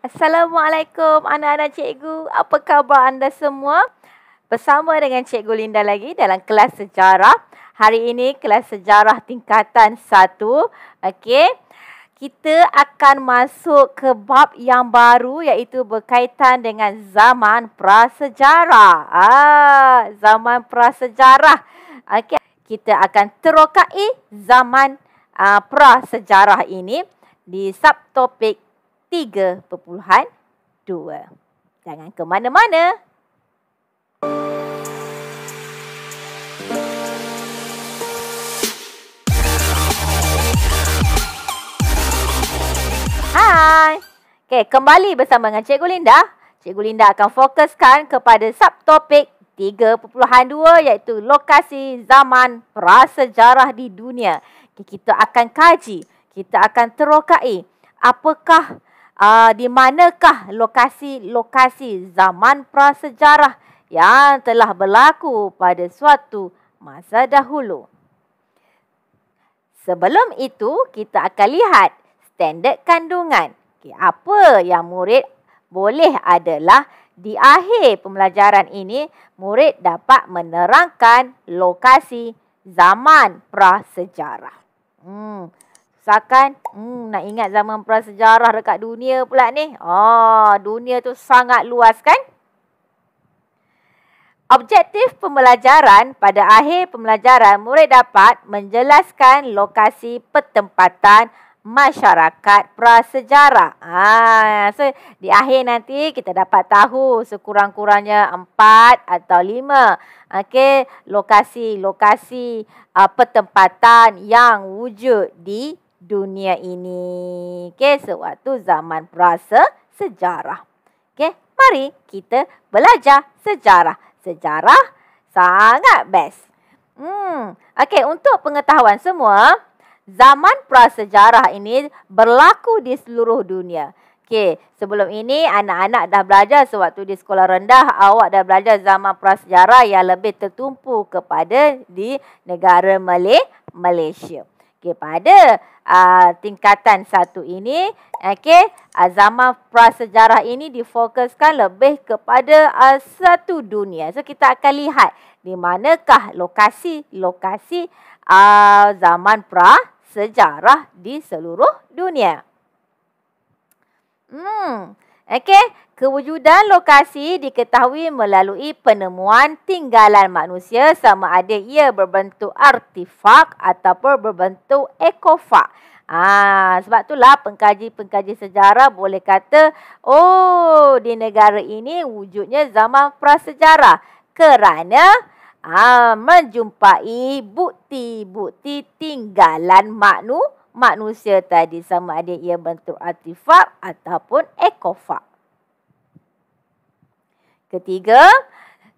Assalamualaikum anak-anak cikgu. Apa khabar anda semua? Bersama dengan cikgu Linda lagi dalam kelas sejarah. Hari ini kelas sejarah tingkatan 1. Okey. Kita akan masuk ke bab yang baru iaitu berkaitan dengan zaman prasejarah. Ah, zaman prasejarah. Okey, kita akan terokai zaman uh, prasejarah ini di subtopik 3.1. 103.2. Jangan ke mana-mana. Hai. Okay, kembali bersama dengan Cikgu Linda. Cikgu Linda akan fokuskan kepada subtopik 3.2 iaitu lokasi zaman prasejarah di dunia. Okay, kita akan kaji, kita akan terokai apakah uh, di manakah lokasi-lokasi zaman prasejarah yang telah berlaku pada suatu masa dahulu. Sebelum itu, kita akan lihat standard kandungan. Okay, apa yang murid boleh adalah di akhir pembelajaran ini, murid dapat menerangkan lokasi zaman prasejarah. Hmm. Takkan hmm, nak ingat zaman prasejarah dekat dunia pula ni. Oh, dunia tu sangat luas kan? Objektif pembelajaran pada akhir pembelajaran murid dapat menjelaskan lokasi pertempatan masyarakat prasejarah. Ah, ha, so di akhir nanti kita dapat tahu sekurang-kurangnya empat atau lima okay, lokasi-lokasi uh, pertempatan yang wujud di dunia ini. Okey, sewaktu zaman prasa sejarah. Okey, mari kita belajar sejarah. Sejarah sangat best. Hmm, okey untuk pengetahuan semua, zaman prasejarah ini berlaku di seluruh dunia. Okey, sebelum ini anak-anak dah belajar sewaktu di sekolah rendah, awak dah belajar zaman prasejarah yang lebih tertumpu kepada di negara Malay, Malaysia. Okey, pada uh, tingkatan satu ini. Okey, uh, zaman prasejarah ini difokuskan lebih kepada uh, satu dunia. So kita akan lihat di manakah lokasi-lokasi uh, zaman prasejarah di seluruh dunia. Hmm. Okey, Kewujudan lokasi diketahui melalui penemuan tinggalan manusia sama ada ia berbentuk artifak ataupun berbentuk ekofak. Ah, ha, sebab itulah pengkaji-pengkaji sejarah boleh kata, oh di negara ini wujudnya zaman prasejarah kerana ah menjumpai bukti-bukti tinggalan manu manusia tadi sama ada ia bentuk artifak ataupun ekofak. Ketiga,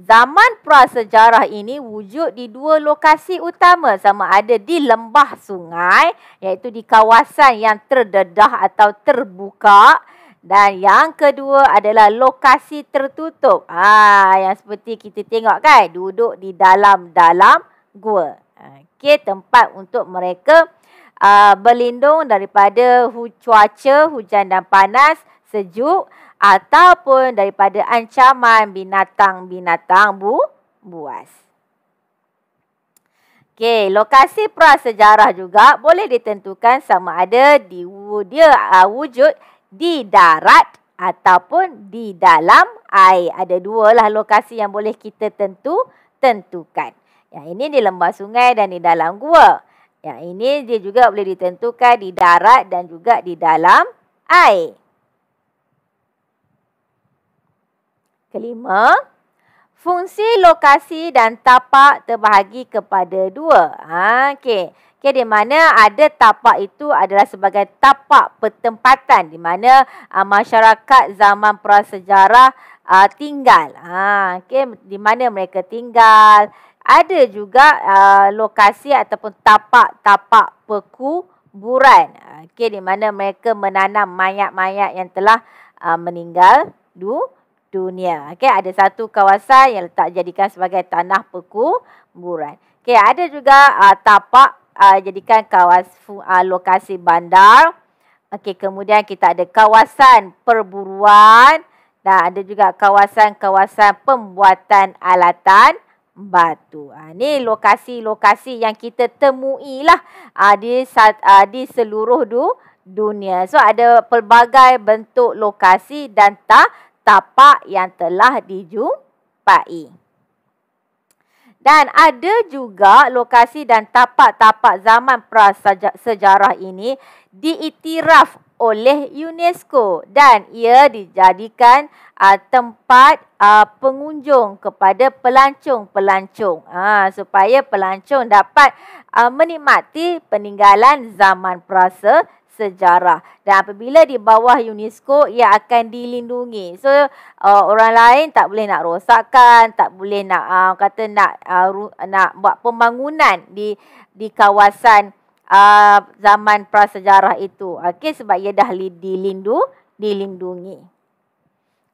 zaman prasejarah ini wujud di dua lokasi utama sama ada di lembah sungai iaitu di kawasan yang terdedah atau terbuka dan yang kedua adalah lokasi tertutup. Ah, yang seperti kita tengok kan, duduk di dalam-dalam gua. Okey, tempat untuk mereka uh, berlindung daripada hu- cuaca, hujan dan panas sejuk ataupun daripada ancaman binatang-binatang bu buas. Okey, lokasi prasejarah juga boleh ditentukan sama ada di dia uh, wujud di darat ataupun di dalam air. Ada dua lah lokasi yang boleh kita tentu tentukan. Yang ini di lembah sungai dan di dalam gua. Yang ini dia juga boleh ditentukan di darat dan juga di dalam air. Kelima, fungsi lokasi dan tapak terbahagi kepada dua. Ha, okay. Okay, di mana ada tapak itu adalah sebagai tapak pertempatan di mana uh, masyarakat zaman prasejarah uh, tinggal. Ha, okay, di mana mereka tinggal. Ada juga uh, lokasi ataupun tapak-tapak peku buran. Ha, okay, di mana mereka menanam mayat-mayat yang telah uh, meninggal dunia dunia. Okey, ada satu kawasan yang letak jadikan sebagai tanah perkuburan. Okey, ada juga uh, tapak uh, jadikan kawasan uh, lokasi bandar. Okey, kemudian kita ada kawasan perburuan dan ada juga kawasan-kawasan pembuatan alatan batu. Ha, ah, ini lokasi-lokasi yang kita temui lah uh, di, uh, di seluruh du, dunia. So ada pelbagai bentuk lokasi dan ta, tapak yang telah dijumpai. Dan ada juga lokasi dan tapak-tapak zaman prasejarah ini diiktiraf oleh UNESCO dan ia dijadikan uh, tempat uh, pengunjung kepada pelancong-pelancong uh, supaya pelancong dapat uh, menikmati peninggalan zaman prasa sejarah dan apabila di bawah UNESCO ia akan dilindungi. So uh, orang lain tak boleh nak rosakkan, tak boleh nak uh, kata nak uh, nak buat pembangunan di di kawasan uh, zaman prasejarah itu. Okey sebab ia dah dilindu, dilindungi.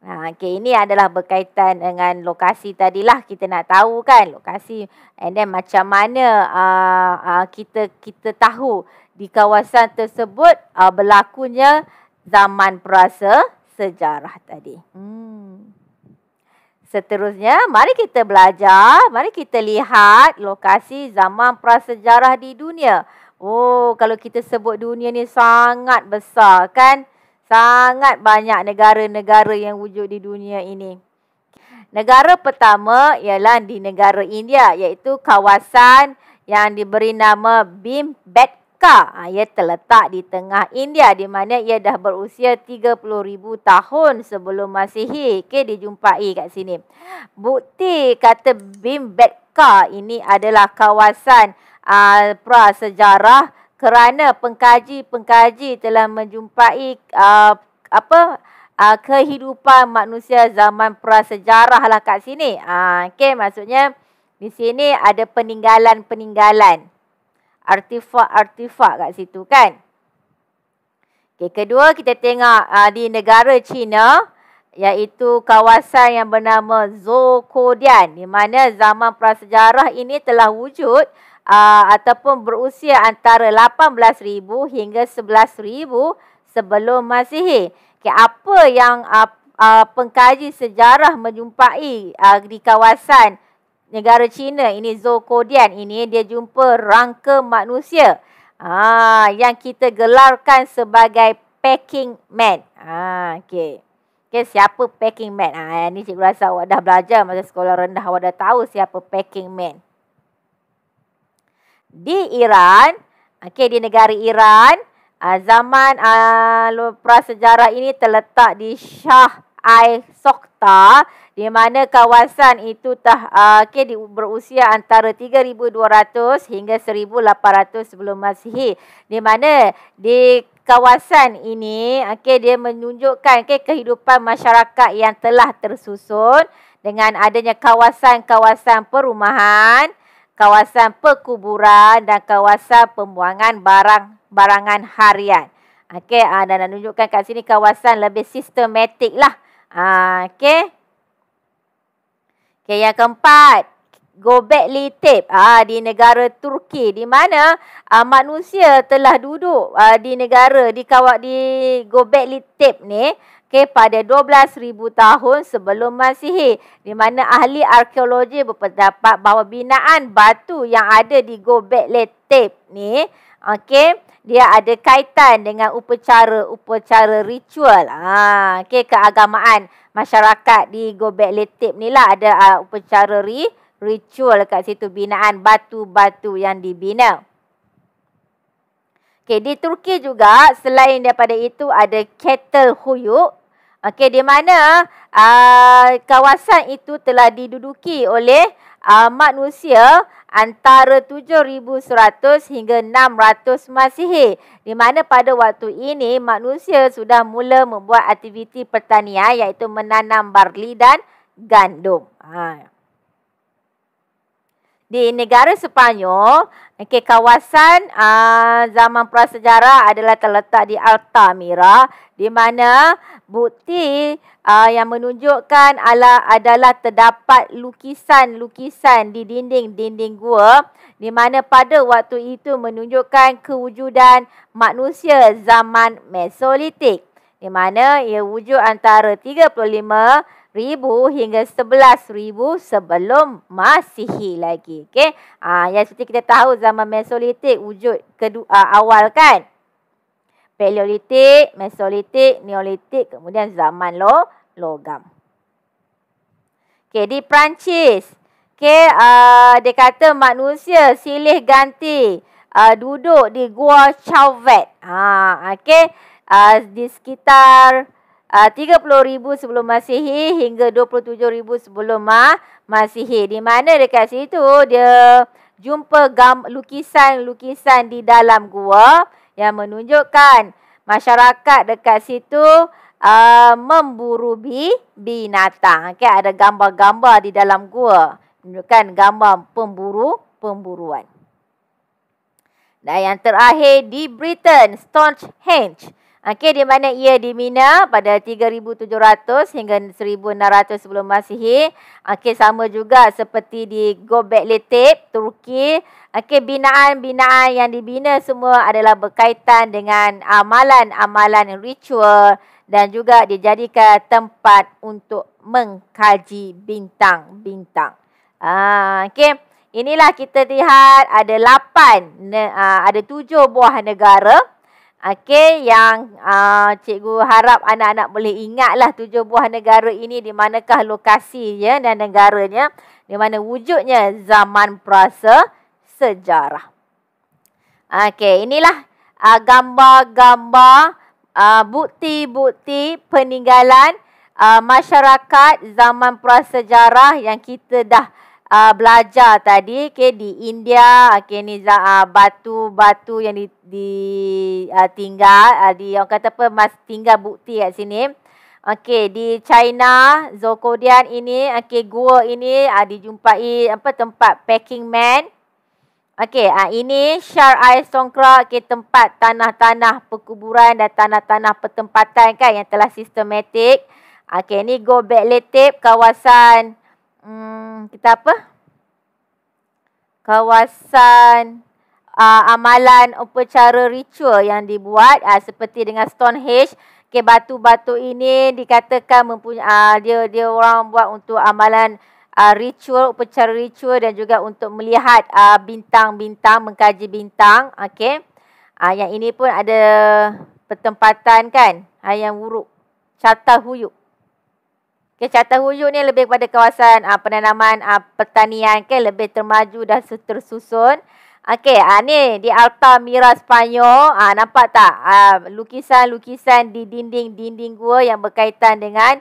Ha, ah, okay, ini adalah berkaitan dengan lokasi tadilah kita nak tahu kan lokasi and then macam mana uh, uh, kita kita tahu di kawasan tersebut uh, berlakunya zaman perasa sejarah tadi. Hmm. Seterusnya, mari kita belajar, mari kita lihat lokasi zaman prasejarah di dunia. Oh, kalau kita sebut dunia ni sangat besar kan? Sangat banyak negara-negara yang wujud di dunia ini. Negara pertama ialah di negara India iaitu kawasan yang diberi nama Bimbetka. Ha, ia terletak di tengah India di mana ia dah berusia 30,000 tahun sebelum masihi. Okay, dijumpai kat sini. Bukti kata Bimbetka ini adalah kawasan uh, prasejarah kerana pengkaji-pengkaji telah menjumpai uh, apa uh, kehidupan manusia zaman prasejarah lah kat sini. Uh, okay, maksudnya di sini ada peninggalan-peninggalan. Artifak-artifak kat situ kan. Okay, kedua, kita tengok uh, di negara China iaitu kawasan yang bernama Zhou di mana zaman prasejarah ini telah wujud Ah, ataupun berusia antara 18,000 hingga 11,000 sebelum Masihi. Okay, apa yang uh, uh, pengkaji sejarah menjumpai uh, di kawasan negara China ini Zhou Kodian ini dia jumpa rangka manusia ah, yang kita gelarkan sebagai peking man. Ah, okay. okay. siapa peking man? Ah, ini cikgu rasa awak dah belajar masa sekolah rendah awak dah tahu siapa peking man di Iran. Okey, di negara Iran. Uh, zaman uh, ah, prasejarah ini terletak di Shah Ai Sokta di mana kawasan itu telah uh, ah, okay, di, berusia antara 3200 hingga 1800 sebelum Masihi di mana di kawasan ini okey dia menunjukkan okay, kehidupan masyarakat yang telah tersusun dengan adanya kawasan-kawasan perumahan kawasan perkuburan dan kawasan pembuangan barang-barangan harian. Okey, uh, dan nak tunjukkan kat sini kawasan lebih sistematik lah. Uh, Okey. Okey, yang keempat. Göbekli Tepe. Ah di negara Turki di mana uh, manusia telah duduk uh, di negara di kawak di Göbekli Tepe ni okay, pada 12,000 tahun sebelum Masihi. Di mana ahli arkeologi berpendapat bahawa binaan batu yang ada di Gobekli Tepe ni, okay, dia ada kaitan dengan upacara-upacara ritual ha, okay, keagamaan masyarakat di Gobekli Tepe ni lah ada uh, upacara ri, ritual kat situ binaan batu-batu yang dibina. Okay, di Turki juga selain daripada itu ada kettle huyuk Okey, di mana uh, kawasan itu telah diduduki oleh uh, manusia antara 7,100 hingga 600 Masihi. Di mana pada waktu ini manusia sudah mula membuat aktiviti pertanian iaitu menanam barli dan gandum. Haa di negara Sepanyol, okay, kawasan uh, zaman prasejarah adalah terletak di Altamira di mana bukti uh, yang menunjukkan ala adalah terdapat lukisan-lukisan di dinding-dinding gua di mana pada waktu itu menunjukkan kewujudan manusia zaman Mesolitik di mana ia wujud antara 35 1000 hingga 11000 sebelum Masihi lagi. okay? Ah yang seperti kita tahu zaman Mesolitik wujud kedua uh, awal kan? Paleolitik, Mesolitik, Neolitik kemudian zaman lo logam. Okay, di Perancis. okay? uh, ah, dia kata manusia silih ganti uh, duduk di Gua Chauvet. Ha, okay? Uh, di sekitar Ah, uh, 30,000 sebelum Masihi hingga 27,000 sebelum uh, Masihi. Di mana dekat situ dia jumpa gam, lukisan-lukisan di dalam gua yang menunjukkan masyarakat dekat situ uh, memburu bi, binatang. Okay, ada gambar-gambar di dalam gua. Menunjukkan gambar pemburu pemburuan. Dan yang terakhir di Britain, Stonehenge. Okey, di mana ia di Mina pada 3,700 hingga 1,600 sebelum Masihi. Okey, sama juga seperti di Gobekli Tepe, Turki. Okey, binaan-binaan yang dibina semua adalah berkaitan dengan amalan-amalan ritual dan juga dijadikan tempat untuk mengkaji bintang-bintang. Ah, okey. Inilah kita lihat ada lapan ah, ada tujuh buah negara. Okey, yang uh, cikgu harap anak-anak boleh ingatlah tujuh buah negara ini di manakah lokasinya dan negaranya, di mana wujudnya zaman prasa sejarah. Okey, inilah uh, gambar-gambar uh, bukti-bukti peninggalan uh, masyarakat zaman prasejarah yang kita dah uh, belajar tadi okay, di India okay, ni ah, batu-batu uh, yang di, di uh, tinggal uh, di orang kata apa mas tinggal bukti kat sini Okey di China zokodian ini okey gua ini uh, dijumpai apa tempat packing man Okey, ah uh, ini Shar Ai Songkra, okay, tempat tanah-tanah perkuburan dan tanah-tanah pertempatan kan yang telah sistematik. Okey, ni Gobekli Tepe, kawasan hmm, kita apa? Kawasan uh, amalan upacara ritual yang dibuat uh, seperti dengan Stonehenge. Okay, batu-batu ini dikatakan mempunyai uh, dia dia orang buat untuk amalan uh, ritual upacara ritual dan juga untuk melihat uh, bintang-bintang, mengkaji bintang. Okay, uh, yang ini pun ada pertempatan kan? Uh, yang wuruk, catah huyuk. Okey, carta huyuk ni lebih kepada kawasan uh, penanaman uh, pertanian. Okey, lebih termaju dan tersusun. Okey, uh, ni di Mira Spanyol. Uh, nampak tak uh, lukisan-lukisan di dinding-dinding gua yang berkaitan dengan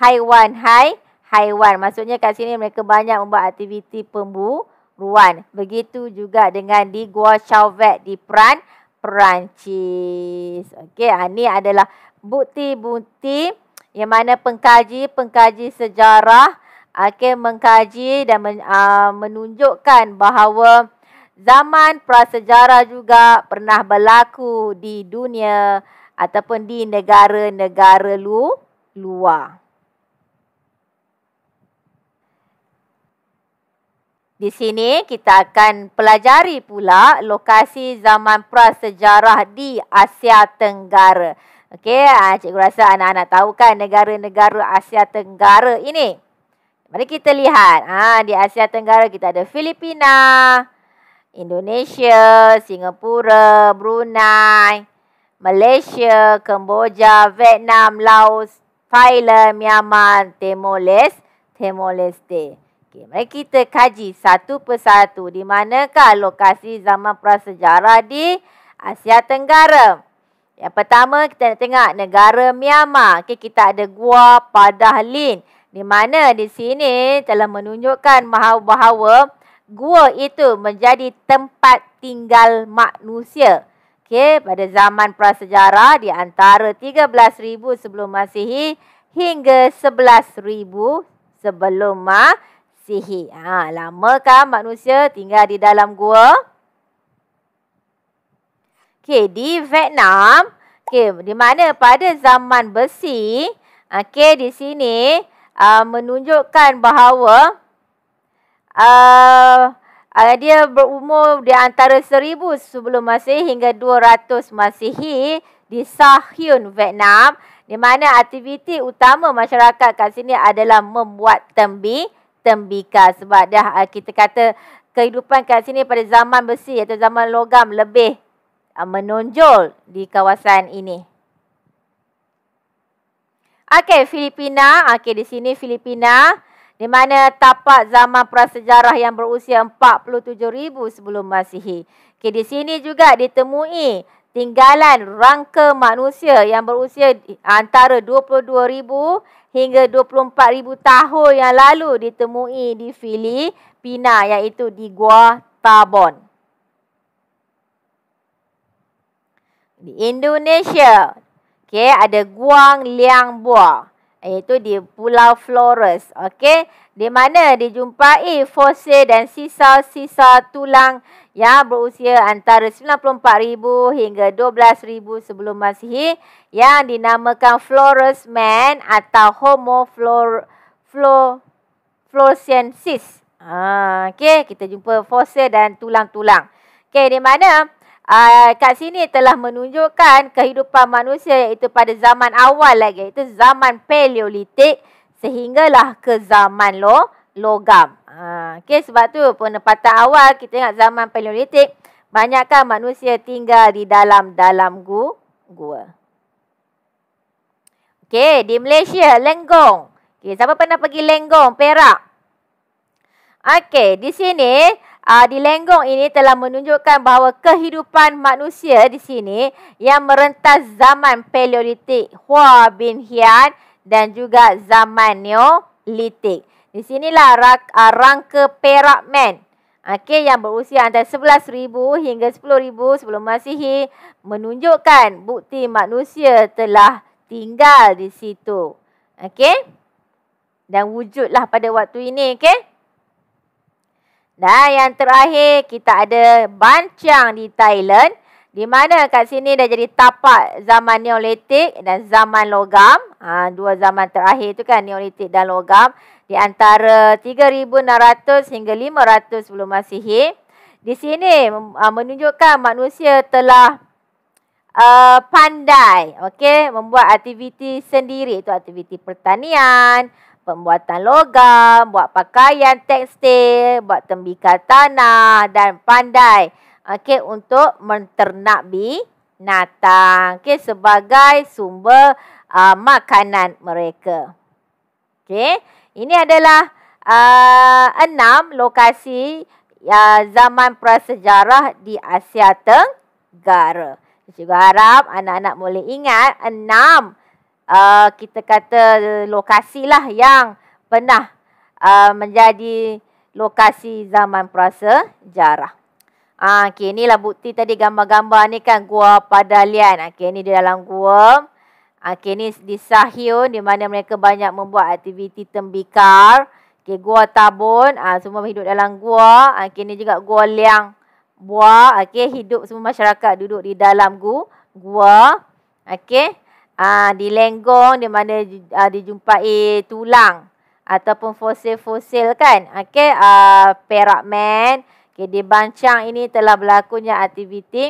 haiwan hai haiwan. Maksudnya kat sini mereka banyak membuat aktiviti pemburuan. Begitu juga dengan di Gua Chauvet di Perancis. Okey, ini adalah bukti-bukti yang mana pengkaji-pengkaji sejarah akan okay, mengkaji dan men, uh, menunjukkan bahawa zaman prasejarah juga pernah berlaku di dunia ataupun di negara-negara lu, luar. Di sini kita akan pelajari pula lokasi zaman prasejarah di Asia Tenggara. Okey, ah, cikgu rasa anak-anak tahu kan negara-negara Asia Tenggara ini. Mari kita lihat. Ah, di Asia Tenggara kita ada Filipina, Indonesia, Singapura, Brunei, Malaysia, Kemboja, Vietnam, Laos, Thailand, Myanmar, Timor Leste, Timor Leste. Okay, mari kita kaji satu persatu di manakah lokasi zaman prasejarah di Asia Tenggara. Yang pertama kita nak tengok negara Myanmar. Okay, kita ada Gua Padah Lin. Di mana di sini telah menunjukkan bahawa bahawa gua itu menjadi tempat tinggal manusia. Okay, pada zaman prasejarah di antara 13,000 sebelum masihi hingga 11,000 sebelum masihi. Ha, lama kan manusia tinggal di dalam gua? Okey, di Vietnam, okey, di mana pada zaman besi, okey, di sini uh, menunjukkan bahawa uh, uh, dia berumur di antara seribu sebelum Masih hingga dua ratus Masihi di Sahyun, Vietnam, di mana aktiviti utama masyarakat kat sini adalah membuat tembi, tembika sebab dah uh, kita kata kehidupan kat sini pada zaman besi atau zaman logam lebih Uh, menonjol di kawasan ini. Okey, Filipina. Okey, di sini Filipina. Di mana tapak zaman prasejarah yang berusia 47,000 sebelum masihi. Okey, di sini juga ditemui tinggalan rangka manusia yang berusia antara 22,000 hingga 24,000 tahun yang lalu ditemui di Filipina iaitu di Gua Tabon. di Indonesia. Okey, ada Guang Liang Bua. Iaitu di Pulau Flores. Okey. Di mana dijumpai fosil dan sisa-sisa tulang yang berusia antara 94,000 hingga 12,000 sebelum masihi yang dinamakan Flores Man atau Homo Flor Flor Florensis. Ah, okay, kita jumpa fosil dan tulang-tulang. Okay, di mana uh, kat sini telah menunjukkan kehidupan manusia iaitu pada zaman awal lagi iaitu zaman paleolitik sehinggalah ke zaman lo logam. Uh, ah, okay, sebab tu penempatan awal kita ingat zaman paleolitik banyakkan manusia tinggal di dalam dalam gu gua. Okay, di Malaysia Lenggong. Okay, siapa pernah pergi Lenggong, Perak? Okay, di sini uh, di lenggong ini telah menunjukkan bahawa kehidupan manusia di sini yang merentas zaman paleolitik Hua bin Hian dan juga zaman neolitik. Di sinilah rak, uh, rangka Perak Man Okey yang berusia antara 11000 hingga 10000 sebelum Masihi menunjukkan bukti manusia telah tinggal di situ. okay, Dan wujudlah pada waktu ini, okay. Dan yang terakhir kita ada Banchang di Thailand. Di mana kat sini dah jadi tapak zaman Neolitik dan zaman Logam. Ha, dua zaman terakhir tu kan Neolitik dan Logam. Di antara 3600 hingga 500 sebelum masihi. Di sini ha, menunjukkan manusia telah uh, pandai okay, membuat aktiviti sendiri. Itu aktiviti pertanian pembuatan logam, buat pakaian tekstil, buat tembikar tanah dan pandai okey untuk menternak binatang okey sebagai sumber uh, makanan mereka. Okey, ini adalah uh, enam lokasi uh, zaman prasejarah di Asia Tenggara. Saya juga harap anak-anak boleh ingat enam 6 uh, kita kata lokasi lah yang pernah uh, menjadi lokasi zaman prasa jarah. Ah, uh, okay, inilah bukti tadi gambar-gambar ni kan gua padalian. Ah, okay, ni di dalam gua. Okay, ni di Sahion di mana mereka banyak membuat aktiviti tembikar. Okay, gua tabun. Ah, uh, semua hidup dalam gua. Okay, ni juga gua liang buah. Okay, hidup semua masyarakat duduk di dalam gua. Gua. Okay uh, di lenggong di mana uh, dijumpai tulang ataupun fosil-fosil kan. Okey, uh, Perak Man. Okay, di Bancang ini telah berlakunya aktiviti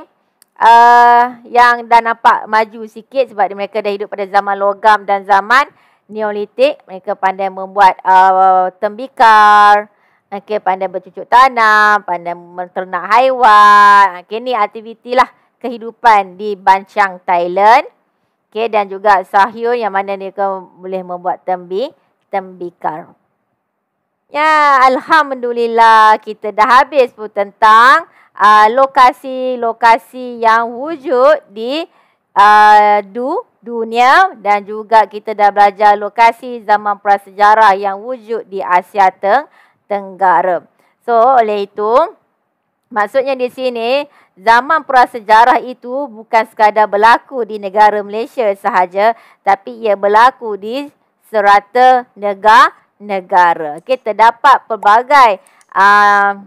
uh, yang dah nampak maju sikit sebab mereka dah hidup pada zaman logam dan zaman Neolitik. Mereka pandai membuat uh, tembikar, okay, pandai bercucuk tanam, pandai menternak haiwan. Okay, ini aktivitilah kehidupan di Bancang, Thailand. Okey dan juga sahyun yang mana dia akan boleh membuat tembi tembikar. Ya, alhamdulillah kita dah habis pun tentang uh, lokasi-lokasi yang wujud di uh, du dunia dan juga kita dah belajar lokasi zaman prasejarah yang wujud di Asia Teng Tenggara. So, oleh itu maksudnya di sini zaman prasejarah itu bukan sekadar berlaku di negara Malaysia sahaja tapi ia berlaku di serata negara-negara. Kita dapat pelbagai uh,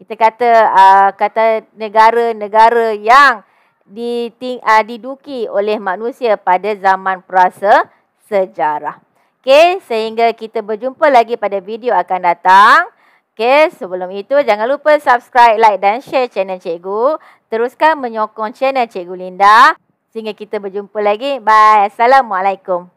kita kata uh, kata negara-negara yang diting, uh, diduki oleh manusia pada zaman prasejarah. Okey, sehingga kita berjumpa lagi pada video akan datang. Okay, sebelum itu jangan lupa subscribe, like dan share channel cikgu. Teruskan menyokong channel cikgu Linda sehingga kita berjumpa lagi. Bye. Assalamualaikum.